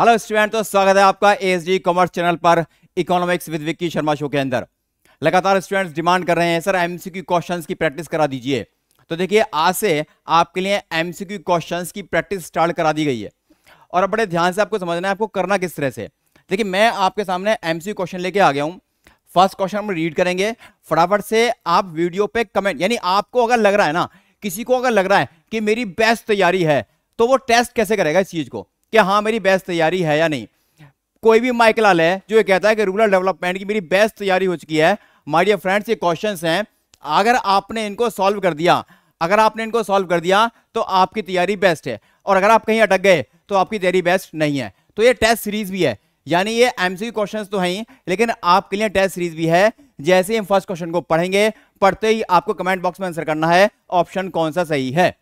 Hello student तो स्वागत है आपका एस डी कॉमर्स चैनल पर economics with Vicky Sharma show के अंदर लगातार स्टूडेंट्स डिमांड कर रहे हैं सर एमसीक्यू क्वेश्चंस की प्रैक्टिस करा दीजिए तो देखिए आज से आपके लिए एमसीक्यू क्वेश्चंस की प्रैक्टिस स्टार्ट करा दी गई है और अब बड़े ध्यान से आपको समझना है आपको करना किस तरह से देखिए मैं आपके सामने एमसीक्यू क्वेश्चन लेके आ गया हूँ फर्स्ट क्वेश्चन हम रीड करेंगे फटाफट से आप वीडियो पे कमेंट यानी आपको अगर लग रहा है ना किसी को अगर लग रहा है कि मेरी बेस्ट तैयारी है तो वो टेस्ट कैसे करेगा इस चीज को कि हाँ मेरी बेस्ट तैयारी है या नहीं कोई भी माइक लाल है जो ये कहता है कि रूरल डेवलपमेंट की मेरी बेस्ट तैयारी हो चुकी है माइडियर फ्रेंड्स ये क्वेश्चन हैं अगर आपने इनको सॉल्व कर दिया अगर आपने इनको सॉल्व कर दिया तो आपकी तैयारी बेस्ट है और अगर आप कहीं अटक गए तो आपकी तैयारी बेस्ट नहीं है तो ये टेस्ट सीरीज भी है यानी ये एमसीक्यू क्वेश्चंस तो हैं लेकिन आपके लिए टेस्ट सीरीज भी है जैसे हम फर्स्ट क्वेश्चन को पढ़ेंगे पढ़ते ही आपको कमेंट बॉक्स में आंसर करना है ऑप्शन कौन सा सही है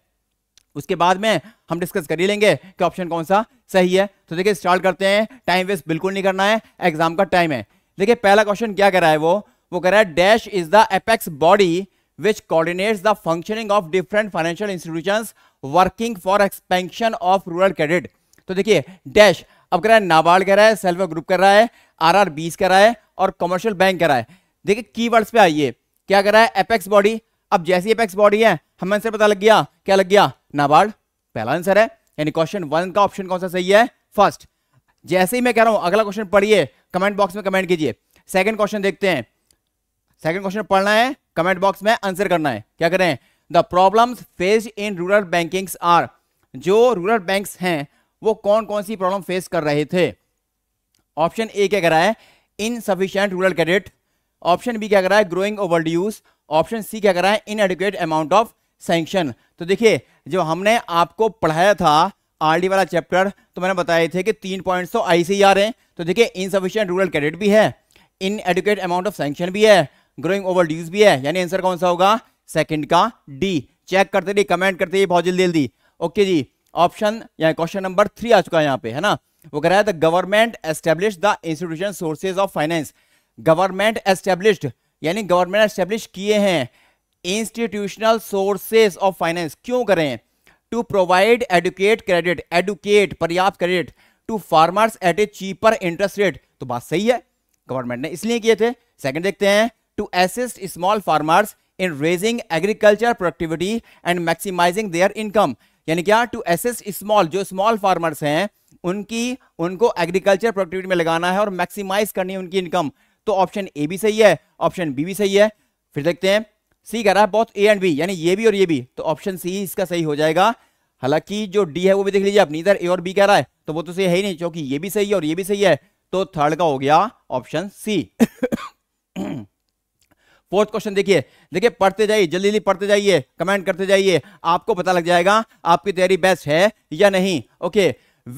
उसके बाद में हम डिस्कस कर ही लेंगे कि ऑप्शन कौन सा सही है तो देखिए स्टार्ट करते हैं टाइम वेस्ट बिल्कुल नहीं करना है एग्जाम का टाइम है देखिए पहला क्वेश्चन क्या कर रहा है वो वो कह रहा है dash is the apex body which coordinates the functioning of different financial institution working for expansion of rural credit तो देखिए डैश अब कह रहा है नाबार्ड कह रहा है सेल्फ ग्रुप कर रहा है आर आर बीस कर रहा है और कमर्शियल बैंक कर रहा है देखिए की पे आइए क्या कर रहा है एपेक्स बॉडी अब जैसी अपेक्स बॉडी है हमें आंसर पता लग गया क्या लग गया नाबार्ड पहला आंसर है यानी क्वेश्चन वन का ऑप्शन कौन सा सही है फर्स्ट जैसे ही मैं कह रहा हूं अगला क्वेश्चन पढ़िए कमेंट बॉक्स में कमेंट कीजिए सेकंड क्वेश्चन देखते हैं सेकंड क्वेश्चन पढ़ना है कमेंट बॉक्स में आंसर करना है क्या करें the problems faced in rural banking are जो रूरल बैंक हैं वो कौन कौन सी प्रॉब्लम फेस कर रहे थे ऑप्शन ए क्या कर रहा है insufficient rural credit option B क्या कर रहा है growing overdues option C क्या कर रहा है inadequate amount of sanction तो देखिए जो हमने आपको पढ़ाया था आर वाला चैप्टर तो मैंने बताए थे कि तीन पॉइंट्स तो आई सी आर हैं तो देखिए इनसफिशियंट रूरल क्रेडिट भी है inadequate amount of sanction भी है ग्रोइंग ओवर ड्यूज भी है यानी आंसर कौन सा होगा सेकंड का डी चेक करते रहिए कमेंट करते रहिए बहुत जल्दी जल्दी ओके जी ऑप्शन यहाँ क्वेश्चन नंबर थ्री आ चुका है यहाँ पे है ना वो कह रहा है the government establish the institution sources of finance government established यानी गवर्नमेंट एस्टेब्लिश किए हैं इंस्टीट्यूशनल सोर्सेस ऑफ फाइनेंस क्यों करें to provide adequate credit adequate पर्याप्त credit to farmers at a cheaper interest rate तो बात सही है गवर्नमेंट ने इसलिए किए थे सेकंड देखते हैं to assist small farmers in raising agriculture productivity and maximizing their income यानी क्या टू असिस्ट स्मॉल जो स्मॉल फार्मर्स हैं उनकी उनको एग्रीकल्चर प्रोडक्टिविटी में लगाना है और मैक्सिमाइज करनी है उनकी इनकम तो ऑप्शन ए भी सही है ऑप्शन बी भी सही है फिर देखते हैं सी कह रहा है बहुत ए एंड बी यानी ये भी और ये भी तो ऑप्शन सी इसका सही हो जाएगा हालांकि जो डी है वो भी देख लीजिए अपनी इधर ए और बी कह रहा है तो वो तो सही है ही नहीं क्योंकि ये भी सही है और ये भी सही है तो थर्ड का हो गया ऑप्शन सी फोर्थ क्वेश्चन देखिए देखिए पढ़ते जाइए जल्दी जल्दी पढ़ते जाइए कमेंट करते जाइए आपको पता लग जाएगा आपकी तैयारी बेस्ट है या नहीं okay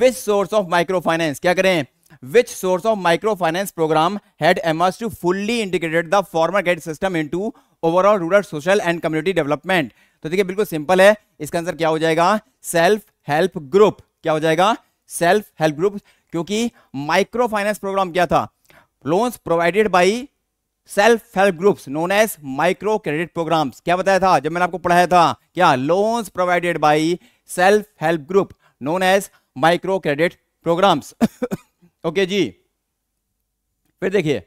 which source of micro finance क्या करें which source of microfinance program had emerged to fully integrated the former credit system into overall rural social and community development तो देखिए बिल्कुल सिंपल है इसका आंसर क्या हो जाएगा सेल्फ हेल्प ग्रुप क्या हो जाएगा सेल्फ हेल्प ग्रुप क्योंकि माइक्रो फाइनेंस प्रोग्राम क्या था loans provided by self help groups known as micro credit programs क्या बताया था जब मैंने आपको पढ़ाया था क्या loans provided by self help group known as micro credit programs okay जी फिर देखिए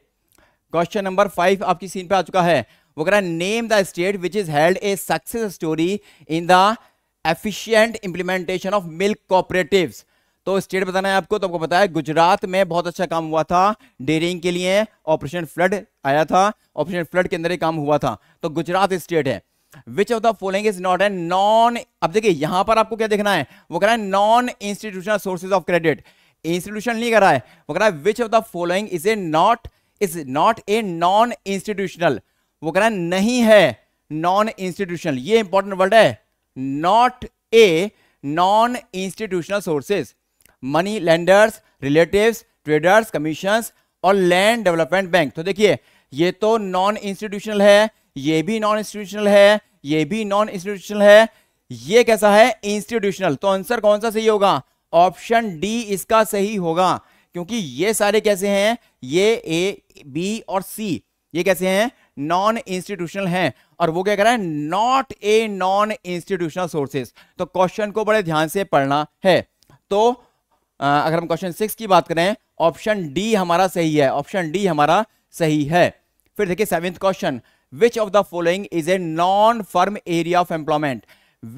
क्वेश्चन नंबर फाइव आपकी सीन पे आ चुका है वो कह रहा है name the state which is held a success story in the efficient implementation of milk cooperative तो स्टेट बताना है आपको तो आपको बताया गुजरात में बहुत अच्छा काम हुआ था डेयरिंग के लिए ऑपरेशन फ्लड आया था ऑपरेशन फ्लड के अंदर ही काम हुआ था तो गुजरात स्टेट है which of the following is not a non अब देखिए यहां पर आपको क्या देखना है वो कह रहा है non institutional sources of credit institution नहीं कर रहा है वो कह रहा है which of the following is a not is not a non institutional वो कह रहा है नहीं है नॉन इंस्टीट्यूशनल ये इंपॉर्टेंट वर्ड है not a non institutional sources money lenders relative traders commission और लैंड डेवलपमेंट बैंक तो देखिए ये तो नॉन इंस्टीट्यूशनल है ये भी नॉन इंस्टीट्यूशनल है ये भी नॉन इंस्टीट्यूशनल है ये कैसा है इंस्टीट्यूशनल तो आंसर कौन सा सही होगा ऑप्शन डी इसका सही होगा क्योंकि ये सारे कैसे हैं ये ए बी और सी ये कैसे हैं नॉन इंस्टीट्यूशनल हैं और वो क्या कर रहा है not a non institutional sources तो क्वेश्चन को बड़े ध्यान से पढ़ना है तो आ, अगर हम क्वेश्चन सिक्स की बात करें ऑप्शन डी हमारा सही है ऑप्शन डी हमारा सही है फिर देखिए seventh question which of the following is a non farm area of employment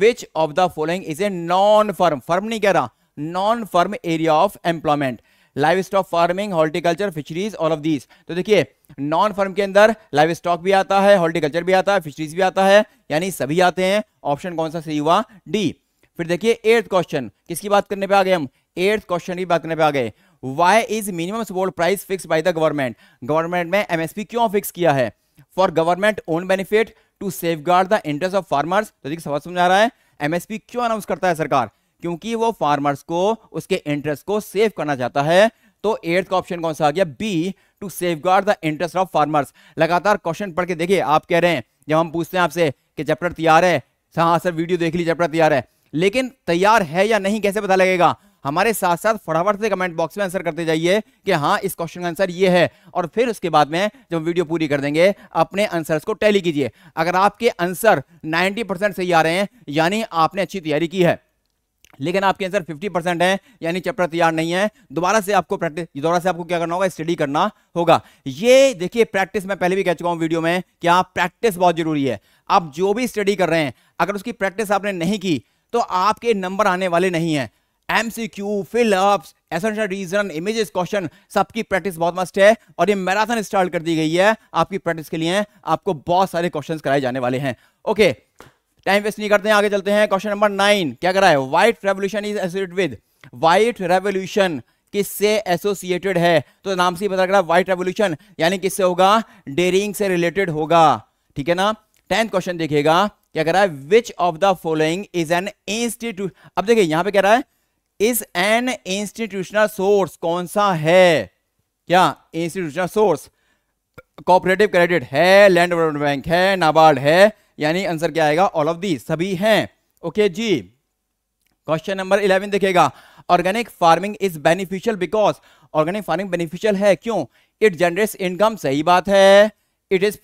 which of the following is a non farm farm नहीं कह रहा non farm area of employment livestock farming horticulture fisheries all of these तो देखिए non firm के अंदर live stock भी आता है हॉर्टिकल्चर भी आता है फिशरीज भी आता है यानी सभी आते हैं ऑप्शन कौन सा सही हुआ डी फिर देखिए एट्थ क्वेश्चन किसकी बात करने पे आ गए हम एर्थ क्वेश्चन की बात करने पे आ गए why is minimum support price fix by the government government ने एमएसपी क्यों फिक्स किया है for government own benefit to safeguard the interest of farmers तो देखिए सवाल समझा रहा है एमएसपी क्यों अनाउंस करता है सरकार क्योंकि वो फार्मर्स को उसके इंटरेस्ट को सेव करना चाहता है तो एट्थ का ऑप्शन कौन सा आ गया B to save the interest of farmers लगातार क्वेश्चन पढ़ के देखिए आप कह रहे हैं जब हम पूछते हैं आपसे कि चैप्टर तैयार है हाँ सर वीडियो देख ली चैप्टर तैयार है लेकिन तैयार है या नहीं कैसे पता लगेगा हमारे साथ साथ फटाफट से कमेंट बॉक्स में आंसर करते जाइए कि हाँ इस क्वेश्चन का आंसर ये है और फिर उसके बाद में जब वीडियो पूरी कर देंगे अपने आंसर्स को टैली कीजिए अगर आपके आंसर 90 परसेंट सही आ रहे हैं यानी आपने अच्छी तैयारी की है लेकिन आपके आंसर 50 परसेंट है यानी चैप्टर तैयार नहीं है दोबारा से आपको प्रैक्टिस दोबारा से आपको क्या करना होगा स्टडी करना होगा ये देखिए प्रैक्टिस मैं पहले भी कह चुका हूं वीडियो में कि आप प्रैक्टिस बहुत जरूरी है आप जो भी स्टडी कर रहे हैं अगर उसकी प्रैक्टिस आपने नहीं की तो आपके नंबर आने वाले नहीं है M C Q fill ups essential reason images question सबकी प्रैक्टिस बहुत मस्ट है और ये मैराथन स्टार्ट कर दी गई है आपकी प्रैक्टिस के लिए आपको बहुत सारे क्वेश्चंस कराए जाने वाले हैं ओके okay, टाइम वेस्ट नहीं करते हैं आगे चलते हैं क्वेश्चन नंबर नाइन क्या करा है white revolution is associate with white revolution किससे एसोसिएटेड है तो नाम से ही पता करा व्हाइट रेवोल्यूशन यानी किससे होगा डेरिंग से रिलेटेड होगा ठीक है ना टेंथ क्वेश्चन देखिएगा क्या कह रहा है which of the following is an institute अब देखिए यहां पे कह रहा है इज एन इंस्टीट्यूशनल सोर्स कौन सा है क्या इंस्टीट्यूशनल सोर्स कोऑपरेटिव क्रेडिट है लैंड डेवलपमेंट बैंक है नाबार्ड है यानी आंसर क्या आएगा ऑल ऑफ दी सभी हैं ओके okay, जी क्वेश्चन नंबर इलेवन देखेगा organic farming is beneficial because organic farming beneficial है क्यों इट जनरेट्स इनकम सही बात है it is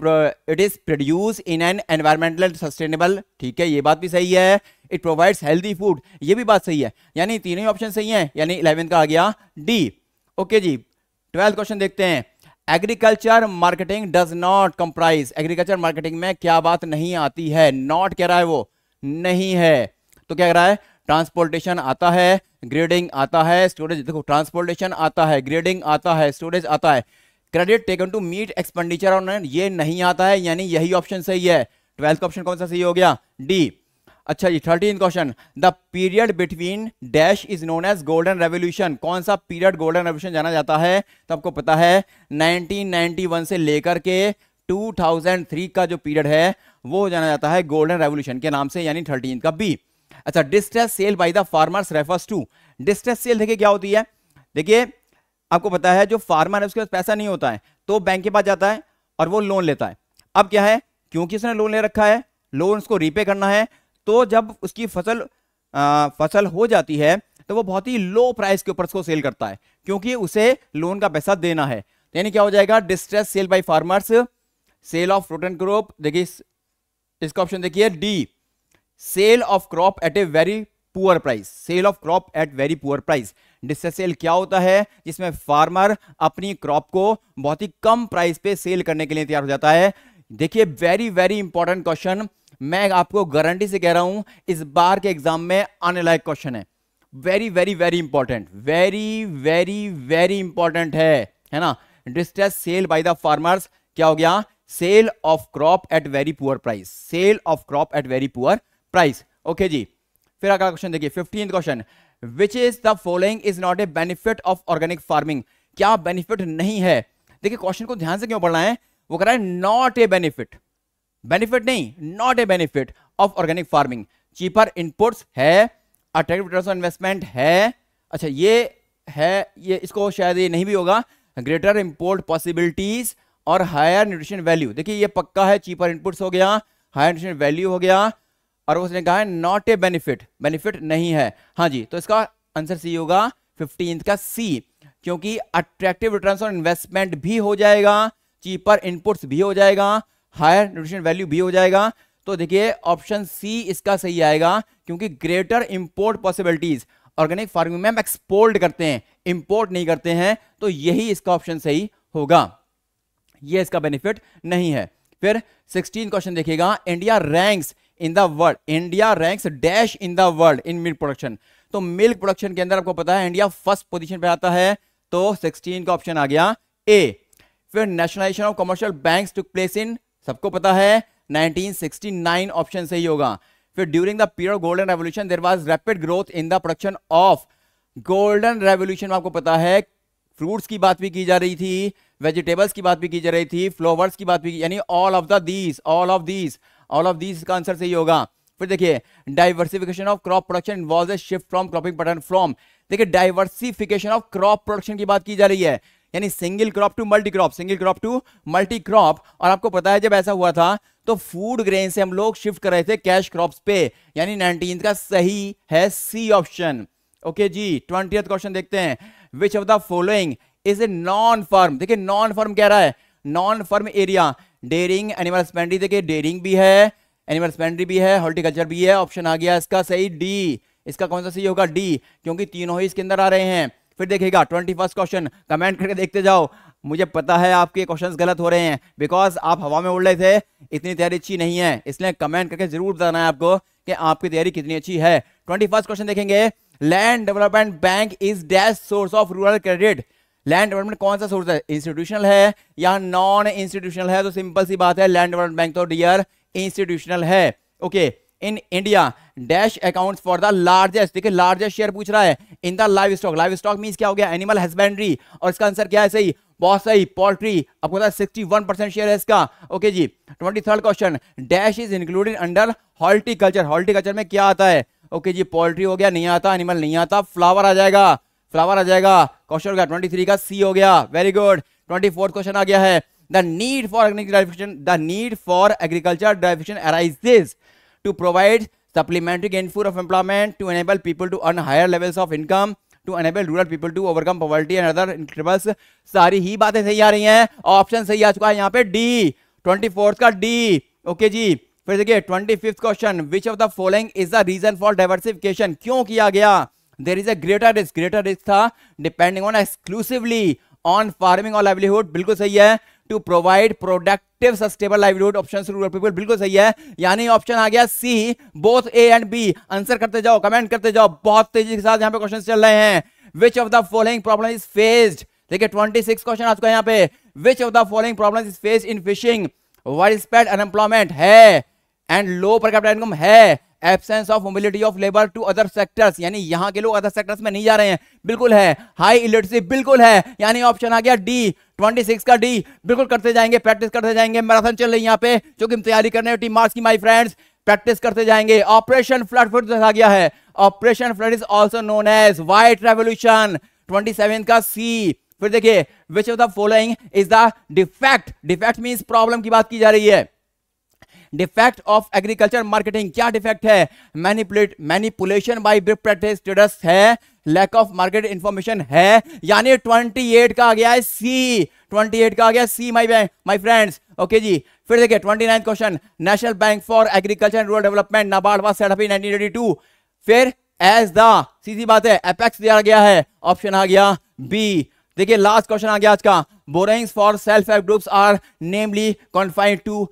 it is produce in an environmental sustainable ठीक है ये बात भी सही है इट प्रोवाइड्स हेल्दी फूड ये भी बात सही है यानी तीनों ही ऑप्शन सही है यानी इलेवन का आ गया डी ओके okay जी ट्वेल्थ क्वेश्चन देखते हैं agriculture marketing does not comprise agriculture marketing में क्या बात नहीं आती है नॉट कह रहा है वो नहीं है तो क्या कह रहा है ट्रांसपोर्टेशन आता है ग्रेडिंग आता है स्टोरेज देखो ट्रांसपोर्टेशन आता है ग्रेडिंग आता है स्टोरेज आता है credit taken to meet expenditure on ये नहीं आता है यानी यही ऑप्शन सही है ट्वेल्थ ऑप्शन कौन सा सही हो गया डी अच्छा जी thirteen question the period between dash is known as golden revolution कौन सा पीरियड गोल्डन रेवोल्यूशन जाना जाता है तो आपको पता है 1991 से लेकर के 2003 का जो पीरियड है वो जाना जाता है गोल्डन रेवोल्यूशन के नाम से यानी थर्टीन का बी अच्छा distress sale by the farmers refers to distress sale देखिए क्या होती है देखिए आपको पता है जो फार्मर है उसके पास पैसा नहीं होता है तो बैंक के पास जाता है और वो लोन लेता है अब क्या है क्योंकि उसने लोन ले रखा है लोन उसको रीपे करना है तो जब उसकी फसल आ, फसल हो जाती है तो वो बहुत ही लो प्राइस के ऊपर उसको सेल करता है क्योंकि उसे लोन का पैसा देना है तो यानी क्या हो जाएगा distress sale by farmers sale of rotten crop देखिए इसका ऑप्शन देखिए D sale of crop at a very poor price sale of crop at very poor price distress sale क्या होता है जिसमें फार्मर अपनी क्रॉप को बहुत ही कम प्राइस पे सेल करने के लिए तैयार हो जाता है देखिए वेरी वेरी इंपॉर्टेंट क्वेश्चन मैं आपको गारंटी से कह रहा हूं इस बार के एग्जाम में आने लायक क्वेश्चन है very very very important very very very important है है ना distress sale by the farmers क्या हो गया sale of crop at very poor price sale of crop at very poor price okay जी फिर अगला क्वेश्चन देखिए fifteen question which is the following is not a benefit of organic farming क्या benefit नहीं है देखिए क्वेश्चन को ध्यान से क्यों पढ़ना है वो कह रहा है नॉट ए बेनिफिट बेनिफिट नहीं not a benefit of organic farming cheaper inputs है अट्रैक्टिव रिटर्न इन्वेस्टमेंट है अच्छा ये है ये इसको शायद ये नहीं भी होगा ग्रेटर इंपोर्ट पॉसिबिलिटीज और हायर न्यूट्रिशन वैल्यू देखिए ये पक्का है चीपर इनपुट्स हो गया हायर न्यूट्रिशन वैल्यू हो गया और उसने कहा है नॉट ए बेनिफिट बेनिफिट नहीं है हाँ जी तो इसका आंसर सी होगा फिफ्टीन का सी क्योंकि अट्रैक्टिव रिटर्न ऑन इन्वेस्टमेंट भी हो जाएगा चीपर इनपुट्स भी हो जाएगा हायर न्यूट्रिशन वैल्यू भी हो जाएगा तो देखिए ऑप्शन सी इसका सही आएगा क्योंकि greater import possibilities organic farming में हम एक्सपोर्ट करते हैं इंपोर्ट नहीं करते हैं तो यही इसका ऑप्शन सही होगा यह इसका बेनिफिट नहीं है फिर सिक्सटीन क्वेश्चन देखिएगा India ranks in the world India ranks dash in the world in milk production तो मिल्क प्रोडक्शन के अंदर आपको पता है इंडिया फर्स्ट पोजीशन पे आता है तो 16 का ऑप्शन आ गया ए फिर nationalization of commercial banks to place इन सबको पता है 1969 ऑप्शन सही होगा फिर during the period golden revolution there was rapid growth in the production of golden revolution आपको पता है फ्रूट्स की बात भी की जा रही थी वेजिटेबल्स की बात भी की जा रही थी फ्लोवर्स की बात भी यानी all of the these all of these all of these का आंसर सही होगा फिर देखिए diversification of crop production involve a shift from cropping pattern from देखिए डाइवर्सिफिकेशन ऑफ क्रॉप प्रोडक्शन की बात की जा रही है यानी single crop to multi crop single crop to multi crop और आपको पता है जब ऐसा हुआ था तो फूड ग्रेन से हम लोग शिफ्ट कर रहे थे कैश क्रॉप्स पे यानी नाइनटीन का सही है सी ऑप्शन ओके जी ट्वेंटी क्वेश्चन देखते हैं which of the following is a non farm देखिए नॉन फार्म कह रहा है non farm area dairying animal husbandry देखिए डेयरिंग भी है एनिमल हस्बेंड्री भी है हॉर्टिकल्चर भी है ऑप्शन आ गया इसका सही डी इसका कौन सा सही होगा डी क्योंकि तीनों ही इसके अंदर आ रहे हैं फिर देखिएगा ट्वेंटी फर्स्ट क्वेश्चन कमेंट करके देखते जाओ मुझे पता है आपके क्वेश्चंस गलत हो रहे हैं बिकॉज आप हवा में उड़ रहे थे इतनी तैयारी अच्छी नहीं है इसलिए कमेंट करके जरूर बताना है आपको कि आपकी तैयारी कितनी अच्छी है ट्वेंटी फर्स्ट क्वेश्चन देखेंगे land development bank is dash source of rural credit land development कौन सा सोर्स है इंस्टीट्यूशनल है या नॉन इंस्टीट्यूशनल है तो सिंपल सी बात है लैंड डेवलपमेंट बैंक तो डियर इंस्टीट्यूशनल है okay okay. In India dash account for the largest देखिए लार्जेस्ट शेयर पूछ रहा है in the livestock livestock mean क्या हो गया एनिमल हस्बेंड्री और इसका आंसर क्या है सही बहुत सही पोल्ट्री आपको पता है सिक्सटी वन परसेंट शेयर है इसका ओके जी twenty third question dash is included under horticulture horticulture में क्या आता है ओके जी पोल्ट्री हो गया नहीं आता एनिमल नहीं आता फ्लावर आ जाएगा फ्लावर आ जाएगा क्वेश्चन हो गया ट्वेंटी थ्री का सी हो गया very good twenty fourth question आ गया है the need for agriculture the need for agriculture diversification arises to provide supplementary gainful of employment to enable people to earn higher levels of income to enable rural people to overcome poverty and other incredibles सारी ही बातें सही आ रही हैं option सही आ चुका है यहाँ पे डी ट्वेंटी फोर्थ का डी ओके जी फिर देखिए twenty fifth question which of the following is the reason for diversification क्यों किया गया there is a greater risk greater risk था depending on exclusively on farming और लाइवलीहुड बिल्कुल सही है to provide productive sustainable livelihood option rural people बिल्कुल सही है यानी ऑप्शन आ गया C both A and B answer करते जाओ कमेंट करते जाओ बहुत तेजी के साथ यहाँ पे क्वेश्चन चल रहे हैं which of the following problem is faced देखिए सिक्स क्वेश्चन आ चुका है यहाँ पे which of the following problem is faced in fishing widespread unemployment है and low per capital income है absence of mobility of labour to other sectors यानी यहाँ के लोग अदर सेक्टर्स में नहीं जा रहे हैं बिल्कुल है हाई इलिटरेसी बिल्कुल है यानी ऑप्शन आ गया डी 26 का डी बिल्कुल करते जाएंगे प्रैक्टिस करते जाएंगे मैराथन चल रही है यहाँ पे जो कि तैयारी करने टीम मार्च की माई फ्रेंड्स प्रैक्टिस करते जाएंगे ऑपरेशन फ्लड फुट आ गया है operation flood is also known as white revolution twenty का सी फिर देखिए which of the following is the defect defect mean problem की बात की जा रही है डिफेक्ट ऑफ एग्रीकल्चर मार्केटिंग क्या डिफेक्ट है manipulate manipulation by brick practice traders है लैक ऑफ मार्केट इंफॉर्मेशन है यानी 28 का आ गया है सी 28 का आ गया C my my friends okay जी फिर देखिए 29 question national bank for agriculture and rural development NABARD was set up in 1982 फिर एज द सीधी बात है एपेक्स दिया गया है ऑप्शन आ गया बी देखिए लास्ट क्वेश्चन आ गया आज का borrowings for self help groups are namely confined to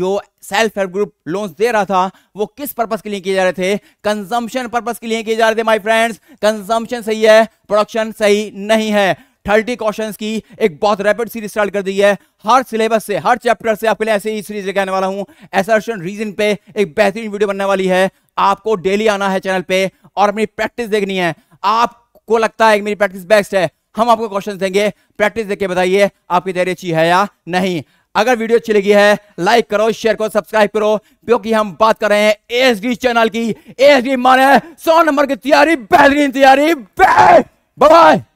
जो सेल्फ हेल्प ग्रुप लोन्स दे रहा था वो किस पर्पज के लिए किए जा रहे थे कंजम्पशन पर्पज के लिए किए जा रहे थे माई फ्रेंड्स कंजम्पशन सही है प्रोडक्शन सही नहीं है थर्टी क्वेश्चन की एक बहुत रैपिड सीरीज स्टार्ट कर दी है हर सिलेबस से हर चैप्टर से आपके लिए ऐसे ही सीरीज लेके आने वाला हूं एसर्शन रीजन पे एक बेहतरीन वीडियो बनने वाली है आपको डेली आना है चैनल पे और अपनी प्रैक्टिस देखनी है आपको लगता है कि मेरी प्रैक्टिस बेस्ट है हम आपको क्वेश्चन देंगे प्रैक्टिस देके बताइए आपकी तैयारी अच्छी है या नहीं अगर वीडियो अच्छी लगी है लाइक करो शेयर करो सब्सक्राइब करो क्योंकि हम बात कर रहे हैं डी चैनल की एस डी माने सौ नंबर की तैयारी बेहतरीन तैयारी बाय बाय